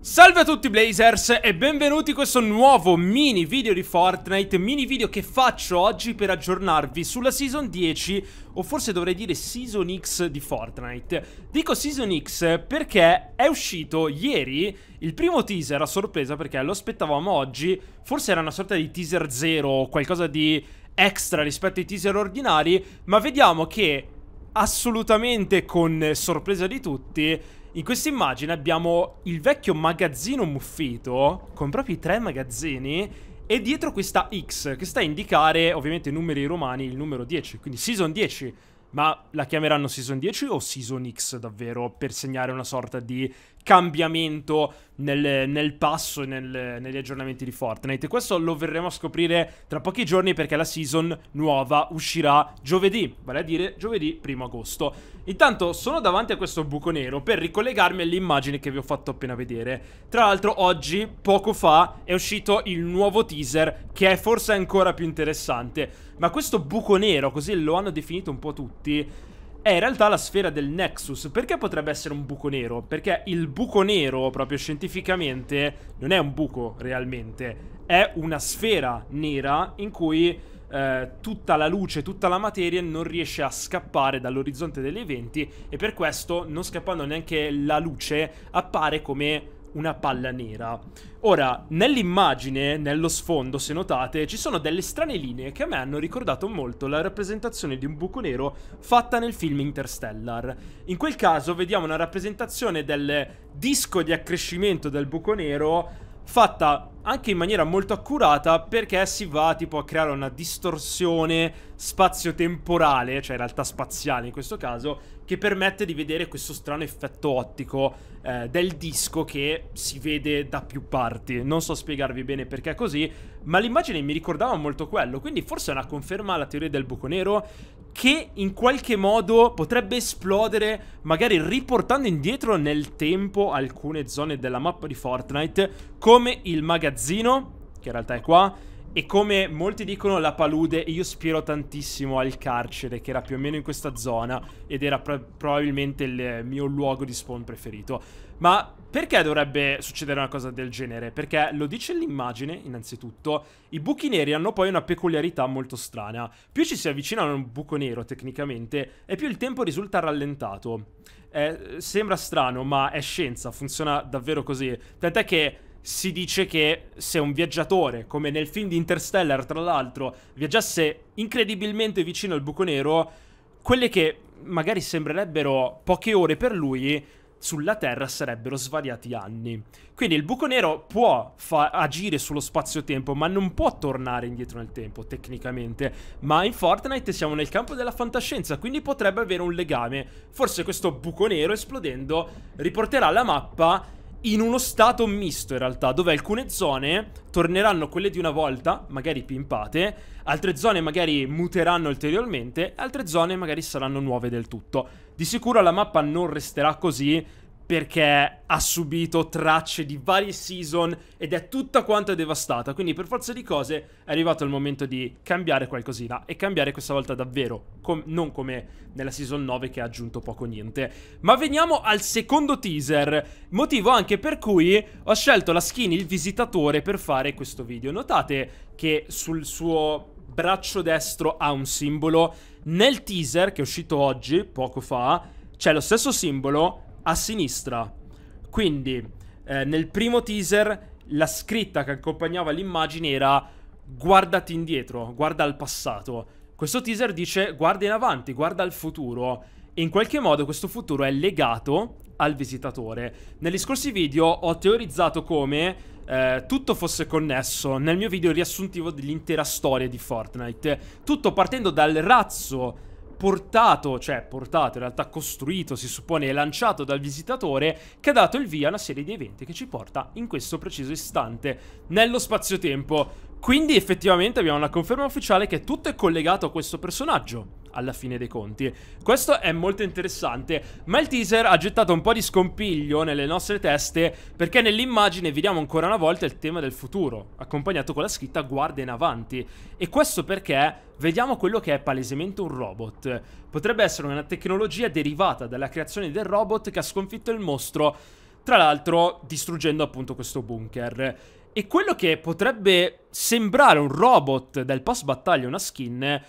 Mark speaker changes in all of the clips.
Speaker 1: Salve a tutti Blazers e benvenuti in questo nuovo mini video di Fortnite, mini video che faccio oggi per aggiornarvi sulla Season 10 o forse dovrei dire Season X di Fortnite. Dico Season X perché è uscito ieri il primo teaser a sorpresa perché lo aspettavamo oggi, forse era una sorta di teaser 0 o qualcosa di extra rispetto ai teaser ordinari, ma vediamo che assolutamente con sorpresa di tutti in questa immagine abbiamo il vecchio magazzino muffito, con proprio tre magazzini, e dietro questa X, che sta a indicare, ovviamente, i numeri romani, il numero 10, quindi Season 10. Ma la chiameranno Season 10 o Season X davvero per segnare una sorta di cambiamento nel, nel passo e nel, negli aggiornamenti di Fortnite. questo lo verremo a scoprire tra pochi giorni perché la season nuova uscirà giovedì, vale a dire giovedì 1 agosto. Intanto sono davanti a questo buco nero per ricollegarmi all'immagine che vi ho fatto appena vedere. Tra l'altro oggi, poco fa, è uscito il nuovo teaser che è forse ancora più interessante. Ma questo buco nero, così lo hanno definito un po' tutti è eh, in realtà la sfera del Nexus. Perché potrebbe essere un buco nero? Perché il buco nero, proprio scientificamente, non è un buco realmente. È una sfera nera in cui eh, tutta la luce, tutta la materia non riesce a scappare dall'orizzonte degli eventi e per questo, non scappando neanche la luce, appare come una palla nera. Ora, nell'immagine, nello sfondo, se notate, ci sono delle strane linee che a me hanno ricordato molto la rappresentazione di un buco nero fatta nel film Interstellar. In quel caso vediamo una rappresentazione del disco di accrescimento del buco nero fatta anche in maniera molto accurata perché si va tipo a creare una distorsione spazio-temporale, cioè in realtà spaziale in questo caso, che permette di vedere questo strano effetto ottico eh, del disco che si vede da più parti. Non so spiegarvi bene perché è così, ma l'immagine mi ricordava molto quello, quindi forse è una conferma alla teoria del buco nero che in qualche modo potrebbe esplodere, magari riportando indietro nel tempo alcune zone della mappa di Fortnite, come il magazzino magazzino, che in realtà è qua, e come molti dicono la palude, io spiro tantissimo al carcere che era più o meno in questa zona ed era pro probabilmente il mio luogo di spawn preferito. Ma perché dovrebbe succedere una cosa del genere? Perché lo dice l'immagine, innanzitutto, i buchi neri hanno poi una peculiarità molto strana. Più ci si avvicina a un buco nero tecnicamente, e più il tempo risulta rallentato. Eh, sembra strano, ma è scienza, funziona davvero così. Tant'è che si dice che se un viaggiatore, come nel film di Interstellar tra l'altro, viaggiasse incredibilmente vicino al buco nero, quelle che magari sembrerebbero poche ore per lui, sulla Terra sarebbero svariati anni. Quindi il buco nero può agire sullo spazio-tempo, ma non può tornare indietro nel tempo, tecnicamente. Ma in Fortnite siamo nel campo della fantascienza, quindi potrebbe avere un legame. Forse questo buco nero, esplodendo, riporterà la mappa in uno stato misto in realtà, dove alcune zone torneranno quelle di una volta, magari pimpate, altre zone magari muteranno ulteriormente, altre zone magari saranno nuove del tutto. Di sicuro la mappa non resterà così perché ha subito tracce di varie season ed è tutta quanta devastata. Quindi per forza di cose è arrivato il momento di cambiare qualcosina e cambiare questa volta davvero, com non come nella season 9 che ha aggiunto poco niente. Ma veniamo al secondo teaser, motivo anche per cui ho scelto la skin il visitatore per fare questo video. Notate che sul suo braccio destro ha un simbolo, nel teaser che è uscito oggi, poco fa, c'è lo stesso simbolo a sinistra. Quindi eh, nel primo teaser la scritta che accompagnava l'immagine era guardati indietro, guarda al passato. Questo teaser dice guarda in avanti, guarda al futuro. E in qualche modo questo futuro è legato al visitatore. Negli scorsi video ho teorizzato come eh, tutto fosse connesso nel mio video riassuntivo dell'intera storia di Fortnite. Tutto partendo dal razzo portato, cioè portato, in realtà costruito, si suppone, e lanciato dal visitatore che ha dato il via a una serie di eventi che ci porta in questo preciso istante nello spazio-tempo. Quindi effettivamente abbiamo una conferma ufficiale che tutto è collegato a questo personaggio alla fine dei conti. Questo è molto interessante, ma il teaser ha gettato un po' di scompiglio nelle nostre teste perché nell'immagine vediamo ancora una volta il tema del futuro, accompagnato con la scritta guarda in avanti. E questo perché vediamo quello che è palesemente un robot. Potrebbe essere una tecnologia derivata dalla creazione del robot che ha sconfitto il mostro, tra l'altro distruggendo appunto questo bunker. E quello che potrebbe sembrare un robot del post battaglia, una skin,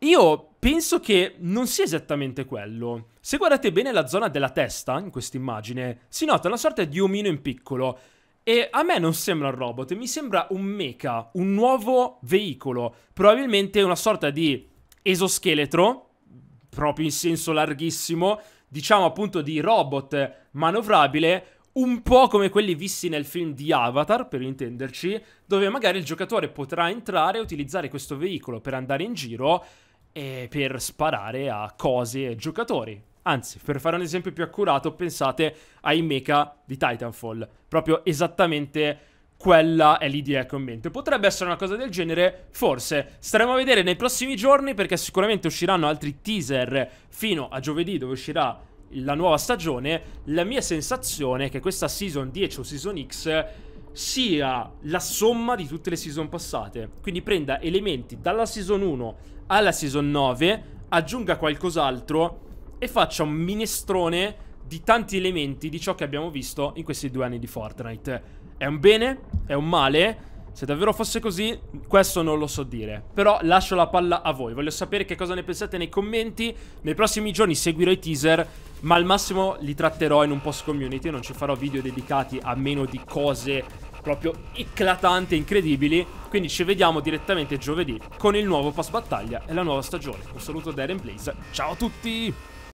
Speaker 1: io penso che non sia esattamente quello. Se guardate bene la zona della testa, in questa immagine, si nota una sorta di omino in piccolo. E a me non sembra un robot, mi sembra un mecha, un nuovo veicolo. Probabilmente una sorta di esoscheletro, proprio in senso larghissimo, diciamo appunto di robot manovrabile, un po' come quelli visti nel film di Avatar, per intenderci, dove magari il giocatore potrà entrare e utilizzare questo veicolo per andare in giro eh, per sparare a cose e giocatori. Anzi, per fare un esempio più accurato, pensate ai mecha di Titanfall. Proprio esattamente quella è l'idea che ho in mente. Potrebbe essere una cosa del genere, forse. Staremo a vedere nei prossimi giorni perché sicuramente usciranno altri teaser fino a giovedì dove uscirà la nuova stagione. La mia sensazione è che questa Season 10 o Season X sia la somma di tutte le season passate. Quindi prenda elementi dalla season 1 alla season 9, aggiunga qualcos'altro e faccia un minestrone di tanti elementi di ciò che abbiamo visto in questi due anni di Fortnite. È un bene? È un male? Se davvero fosse così, questo non lo so dire. Però lascio la palla a voi. Voglio sapere che cosa ne pensate nei commenti. Nei prossimi giorni seguirò i teaser, ma al massimo li tratterò in un post community. Non ci farò video dedicati a meno di cose proprio eclatante, incredibili. Quindi ci vediamo direttamente giovedì con il nuovo post battaglia e la nuova stagione. Un saluto da Eren Place, ciao a tutti!